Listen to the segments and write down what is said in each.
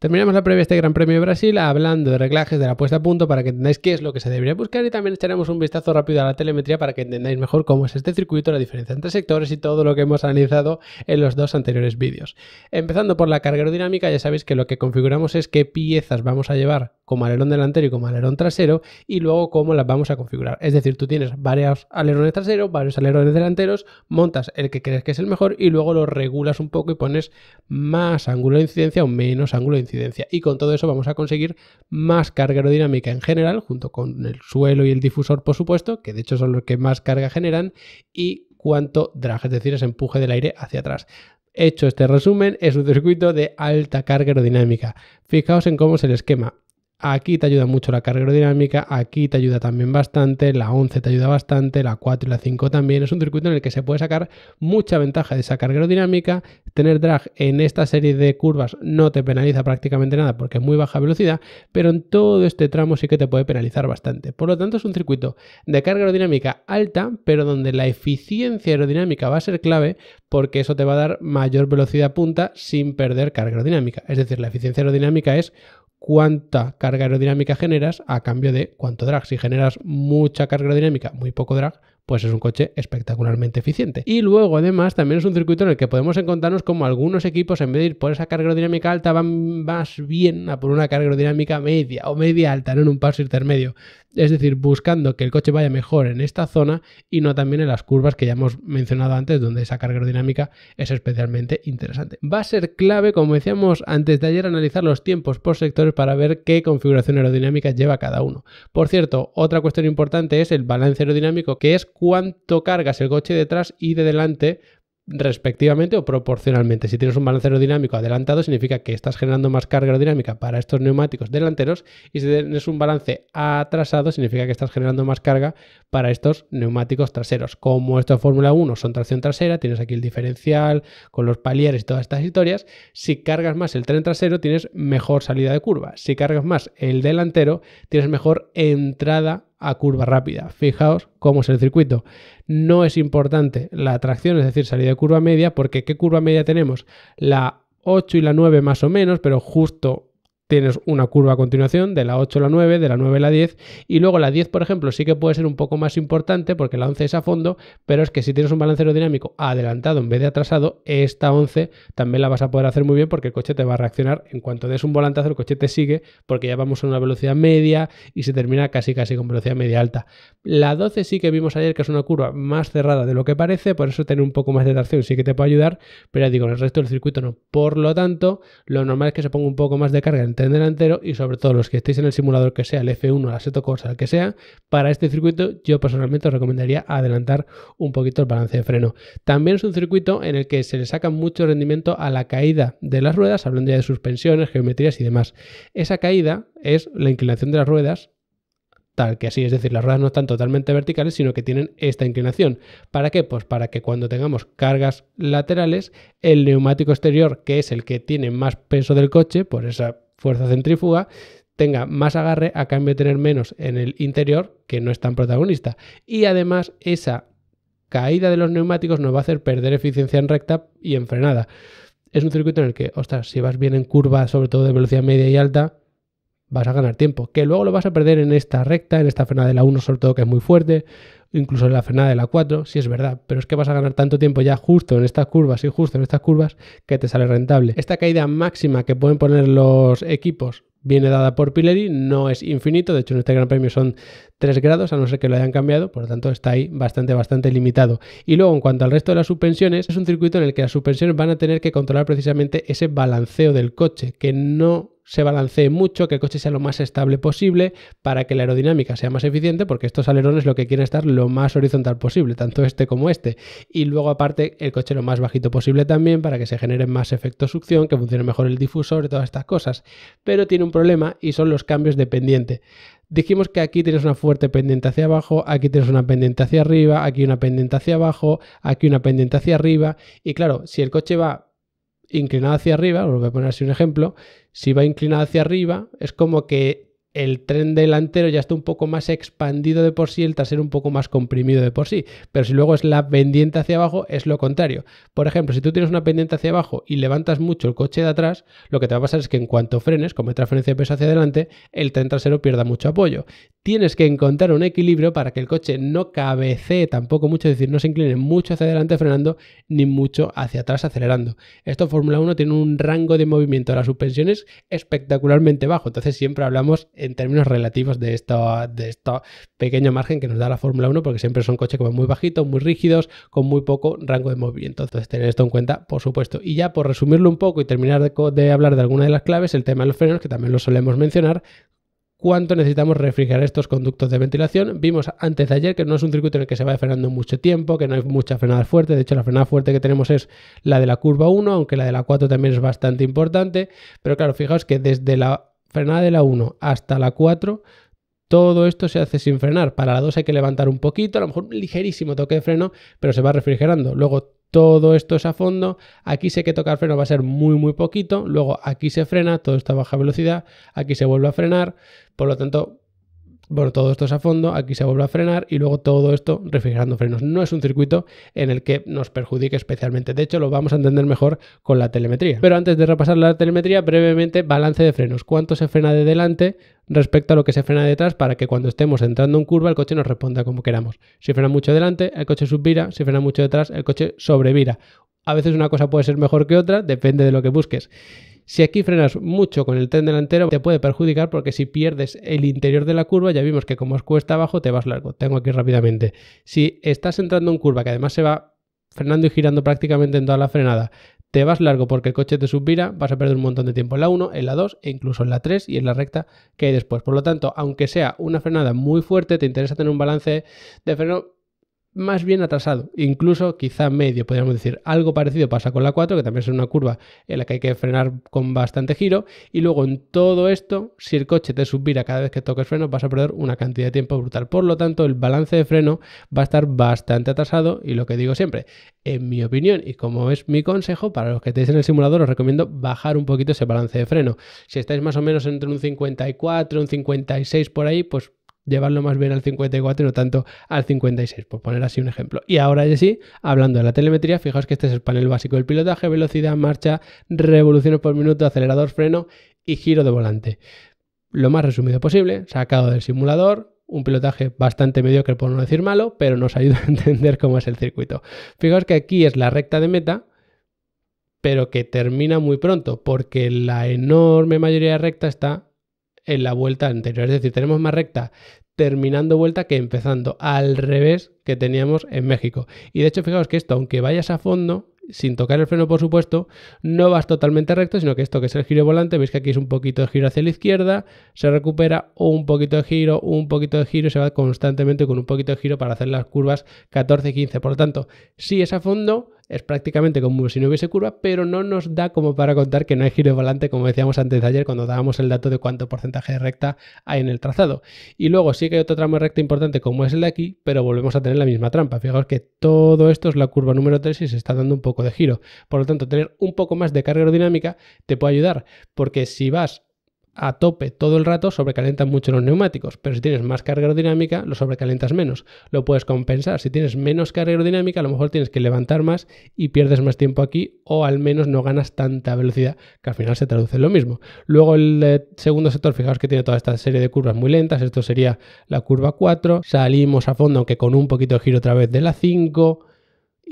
Terminamos la previa de este Gran Premio de Brasil hablando de reglajes de la puesta a punto para que entendáis qué es lo que se debería buscar y también echaremos un vistazo rápido a la telemetría para que entendáis mejor cómo es este circuito, la diferencia entre sectores y todo lo que hemos analizado en los dos anteriores vídeos. Empezando por la carga aerodinámica, ya sabéis que lo que configuramos es qué piezas vamos a llevar como alerón delantero y como alerón trasero y luego cómo las vamos a configurar. Es decir, tú tienes varios alerones traseros, varios alerones delanteros, montas el que crees que es el mejor y luego lo regulas un poco y pones más ángulo de incidencia o menos ángulo de incidencia y con todo eso vamos a conseguir más carga aerodinámica en general, junto con el suelo y el difusor, por supuesto, que de hecho son los que más carga generan, y cuánto drag, es decir, ese empuje del aire hacia atrás. Hecho este resumen, es un circuito de alta carga aerodinámica. Fijaos en cómo es el esquema. Aquí te ayuda mucho la carga aerodinámica, aquí te ayuda también bastante, la 11 te ayuda bastante, la 4 y la 5 también. Es un circuito en el que se puede sacar mucha ventaja de esa carga aerodinámica. Tener drag en esta serie de curvas no te penaliza prácticamente nada porque es muy baja velocidad, pero en todo este tramo sí que te puede penalizar bastante. Por lo tanto, es un circuito de carga aerodinámica alta, pero donde la eficiencia aerodinámica va a ser clave porque eso te va a dar mayor velocidad punta sin perder carga aerodinámica. Es decir, la eficiencia aerodinámica es cuánta carga aerodinámica generas a cambio de cuánto drag. Si generas mucha carga aerodinámica, muy poco drag, pues es un coche espectacularmente eficiente. Y luego además también es un circuito en el que podemos encontrarnos como algunos equipos en vez de ir por esa carga aerodinámica alta van más bien a por una carga aerodinámica media o media alta, no en un paso intermedio. Es decir, buscando que el coche vaya mejor en esta zona y no también en las curvas que ya hemos mencionado antes, donde esa carga aerodinámica es especialmente interesante. Va a ser clave, como decíamos antes de ayer, analizar los tiempos por sectores para ver qué configuración aerodinámica lleva cada uno. Por cierto, otra cuestión importante es el balance aerodinámico, que es cuánto cargas el coche detrás y de delante respectivamente o proporcionalmente. Si tienes un balance aerodinámico adelantado, significa que estás generando más carga aerodinámica para estos neumáticos delanteros y si tienes un balance atrasado, significa que estás generando más carga para estos neumáticos traseros. Como estos Fórmula 1 son tracción trasera, tienes aquí el diferencial con los palieres y todas estas historias, si cargas más el tren trasero, tienes mejor salida de curva. Si cargas más el delantero, tienes mejor entrada a curva rápida. Fijaos cómo es el circuito. No es importante la atracción es decir, salida de curva media, porque ¿qué curva media tenemos? La 8 y la 9 más o menos, pero justo tienes una curva a continuación de la 8 a la 9, de la 9 a la 10 y luego la 10, por ejemplo, sí que puede ser un poco más importante porque la 11 es a fondo, pero es que si tienes un balance dinámico adelantado en vez de atrasado, esta 11 también la vas a poder hacer muy bien porque el coche te va a reaccionar en cuanto des un volantazo, el coche te sigue porque ya vamos a una velocidad media y se termina casi casi con velocidad media alta. La 12 sí que vimos ayer que es una curva más cerrada de lo que parece, por eso tener un poco más de tracción sí que te puede ayudar, pero ya digo, en el resto del circuito no. Por lo tanto, lo normal es que se ponga un poco más de carga en delantero y sobre todo los que estéis en el simulador que sea, el F1, el Assetto Corsa, el que sea, para este circuito yo personalmente os recomendaría adelantar un poquito el balance de freno. También es un circuito en el que se le saca mucho rendimiento a la caída de las ruedas, hablando ya de suspensiones, geometrías y demás. Esa caída es la inclinación de las ruedas tal que así, es decir, las ruedas no están totalmente verticales, sino que tienen esta inclinación. ¿Para qué? Pues para que cuando tengamos cargas laterales, el neumático exterior, que es el que tiene más peso del coche, por pues esa fuerza centrífuga tenga más agarre a cambio de tener menos en el interior, que no es tan protagonista. Y además esa caída de los neumáticos nos va a hacer perder eficiencia en recta y en frenada. Es un circuito en el que, ostras, si vas bien en curva, sobre todo de velocidad media y alta, vas a ganar tiempo, que luego lo vas a perder en esta recta, en esta frenada de la 1 sobre todo que es muy fuerte, incluso en la frenada de la 4, si es verdad, pero es que vas a ganar tanto tiempo ya justo en estas curvas y justo en estas curvas que te sale rentable. Esta caída máxima que pueden poner los equipos viene dada por Pileri, no es infinito, de hecho en este Gran Premio son 3 grados, a no ser que lo hayan cambiado, por lo tanto está ahí bastante, bastante limitado. Y luego en cuanto al resto de las suspensiones, es un circuito en el que las suspensiones van a tener que controlar precisamente ese balanceo del coche, que no se balancee mucho, que el coche sea lo más estable posible para que la aerodinámica sea más eficiente, porque estos alerones lo que quieren estar lo más horizontal posible, tanto este como este. Y luego aparte el coche lo más bajito posible también para que se genere más efecto succión, que funcione mejor el difusor y todas estas cosas. Pero tiene un problema y son los cambios de pendiente. Dijimos que aquí tienes una fuerte pendiente hacia abajo, aquí tienes una pendiente hacia arriba, aquí una pendiente hacia abajo, aquí una pendiente hacia arriba. Y claro, si el coche va inclinado hacia arriba, os voy a poner así un ejemplo, si va inclinado hacia arriba, es como que el tren delantero ya está un poco más expandido de por sí, el trasero un poco más comprimido de por sí. Pero si luego es la pendiente hacia abajo, es lo contrario. Por ejemplo, si tú tienes una pendiente hacia abajo y levantas mucho el coche de atrás, lo que te va a pasar es que en cuanto frenes, como trae transferencia de peso hacia adelante, el tren trasero pierda mucho apoyo tienes que encontrar un equilibrio para que el coche no cabecee tampoco mucho, es decir, no se incline mucho hacia adelante frenando ni mucho hacia atrás acelerando. Esto Fórmula 1 tiene un rango de movimiento de las suspensiones espectacularmente bajo, entonces siempre hablamos en términos relativos de esto, de pequeño margen que nos da la Fórmula 1 porque siempre son coches como muy bajitos, muy rígidos, con muy poco rango de movimiento. Entonces tener esto en cuenta, por supuesto. Y ya por resumirlo un poco y terminar de hablar de alguna de las claves, el tema de los frenos que también lo solemos mencionar, cuánto necesitamos refrigerar estos conductos de ventilación. Vimos antes de ayer que no es un circuito en el que se va frenando mucho tiempo, que no hay mucha frenada fuerte. De hecho, la frenada fuerte que tenemos es la de la curva 1, aunque la de la 4 también es bastante importante. Pero claro, fijaos que desde la frenada de la 1 hasta la 4 todo esto se hace sin frenar. Para la 2 hay que levantar un poquito, a lo mejor un ligerísimo toque de freno, pero se va refrigerando. Luego todo esto es a fondo, aquí sé que tocar freno va a ser muy muy poquito, luego aquí se frena, todo está a baja velocidad, aquí se vuelve a frenar, por lo tanto por todo esto es a fondo, aquí se vuelve a frenar y luego todo esto refrigerando frenos. No es un circuito en el que nos perjudique especialmente. De hecho, lo vamos a entender mejor con la telemetría. Pero antes de repasar la telemetría, brevemente, balance de frenos. ¿Cuánto se frena de delante? respecto a lo que se frena detrás para que cuando estemos entrando en curva el coche nos responda como queramos. Si frena mucho delante, el coche subvira, si frena mucho detrás, el coche sobrevira. A veces una cosa puede ser mejor que otra, depende de lo que busques. Si aquí frenas mucho con el tren delantero, te puede perjudicar porque si pierdes el interior de la curva, ya vimos que como es cuesta abajo, te vas largo. Tengo aquí rápidamente. Si estás entrando en curva, que además se va frenando y girando prácticamente en toda la frenada, te vas largo porque el coche te subvira, vas a perder un montón de tiempo en la 1, en la 2 e incluso en la 3 y en la recta que hay después. Por lo tanto, aunque sea una frenada muy fuerte, te interesa tener un balance de freno más bien atrasado, incluso quizá medio, podríamos decir. Algo parecido pasa con la 4, que también es una curva en la que hay que frenar con bastante giro. Y luego en todo esto, si el coche te subira cada vez que toques freno, vas a perder una cantidad de tiempo brutal. Por lo tanto, el balance de freno va a estar bastante atrasado. Y lo que digo siempre, en mi opinión y como es mi consejo, para los que estéis en el simulador, os recomiendo bajar un poquito ese balance de freno. Si estáis más o menos entre un 54, un 56 por ahí, pues llevarlo más bien al 54 y no tanto al 56, por poner así un ejemplo. Y ahora sí, hablando de la telemetría, fijaos que este es el panel básico del pilotaje, velocidad, marcha, revoluciones por minuto, acelerador, freno y giro de volante. Lo más resumido posible, sacado del simulador, un pilotaje bastante mediocre por no decir malo, pero nos ayuda a entender cómo es el circuito. Fijaos que aquí es la recta de meta, pero que termina muy pronto, porque la enorme mayoría de recta está en la vuelta anterior. Es decir, tenemos más recta terminando vuelta que empezando, al revés que teníamos en México. Y de hecho, fijaos que esto, aunque vayas a fondo, sin tocar el freno, por supuesto, no vas totalmente recto, sino que esto que es el giro volante, veis que aquí es un poquito de giro hacia la izquierda, se recupera un poquito de giro, un poquito de giro, se va constantemente con un poquito de giro para hacer las curvas 14 y 15. Por lo tanto, si es a fondo, es prácticamente como si no hubiese curva, pero no nos da como para contar que no hay giro de volante, como decíamos antes de ayer cuando dábamos el dato de cuánto porcentaje de recta hay en el trazado. Y luego sí que hay otro tramo de recta importante como es el de aquí, pero volvemos a tener la misma trampa. Fijaos que todo esto es la curva número 3 y se está dando un poco de giro. Por lo tanto, tener un poco más de carga aerodinámica te puede ayudar, porque si vas a tope todo el rato sobrecalentan mucho los neumáticos, pero si tienes más carga aerodinámica lo sobrecalentas menos, lo puedes compensar. Si tienes menos carga aerodinámica a lo mejor tienes que levantar más y pierdes más tiempo aquí o al menos no ganas tanta velocidad, que al final se traduce en lo mismo. Luego el eh, segundo sector, fijaos que tiene toda esta serie de curvas muy lentas, esto sería la curva 4, salimos a fondo aunque con un poquito de giro otra vez de la 5,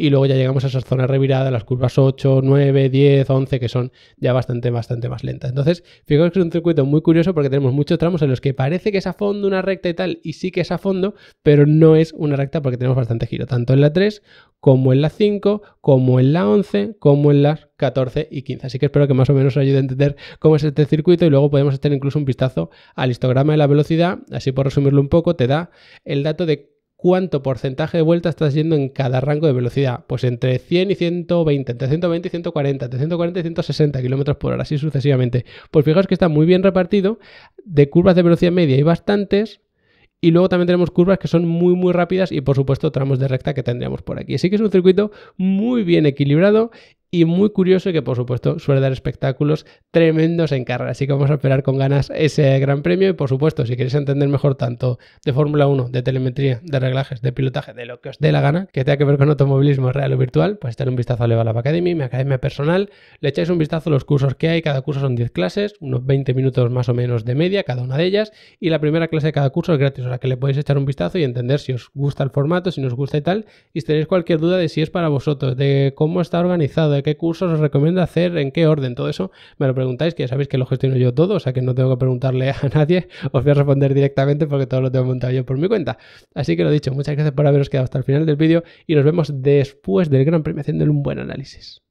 y luego ya llegamos a esas zonas reviradas, las curvas 8, 9, 10, 11, que son ya bastante, bastante más lentas. Entonces, fijaos que es un circuito muy curioso porque tenemos muchos tramos en los que parece que es a fondo una recta y tal, y sí que es a fondo, pero no es una recta porque tenemos bastante giro, tanto en la 3 como en la 5, como en la 11, como en las 14 y 15. Así que espero que más o menos os ayude a entender cómo es este circuito y luego podemos echar incluso un vistazo al histograma de la velocidad. Así por resumirlo un poco, te da el dato de cuánto porcentaje de vuelta estás yendo en cada rango de velocidad. Pues entre 100 y 120, entre 120 y 140, entre 140 y 160 km por hora, así sucesivamente. Pues fijaos que está muy bien repartido, de curvas de velocidad media hay bastantes, y luego también tenemos curvas que son muy, muy rápidas y por supuesto tramos de recta que tendríamos por aquí. Así que es un circuito muy bien equilibrado y muy curioso y que por supuesto suele dar espectáculos tremendos en carrera. Así que vamos a esperar con ganas ese gran premio y por supuesto si queréis entender mejor tanto de Fórmula 1, de telemetría, de reglajes, de pilotaje, de lo que os dé la gana, que tenga que ver con automovilismo real o virtual, pues echar un vistazo a la Academy, mi academia personal, le echáis un vistazo a los cursos que hay, cada curso son 10 clases, unos 20 minutos más o menos de media cada una de ellas y la primera clase de cada curso es gratis, o sea que le podéis echar un vistazo y entender si os gusta el formato, si nos gusta y tal, y si tenéis cualquier duda de si es para vosotros, de cómo está organizado, qué cursos os recomiendo hacer, en qué orden, todo eso, me lo preguntáis, que ya sabéis que lo gestiono yo todo, o sea que no tengo que preguntarle a nadie, os voy a responder directamente porque todo lo tengo montado yo por mi cuenta. Así que lo dicho, muchas gracias por haberos quedado hasta el final del vídeo y nos vemos después del Gran Premio haciéndole un buen análisis.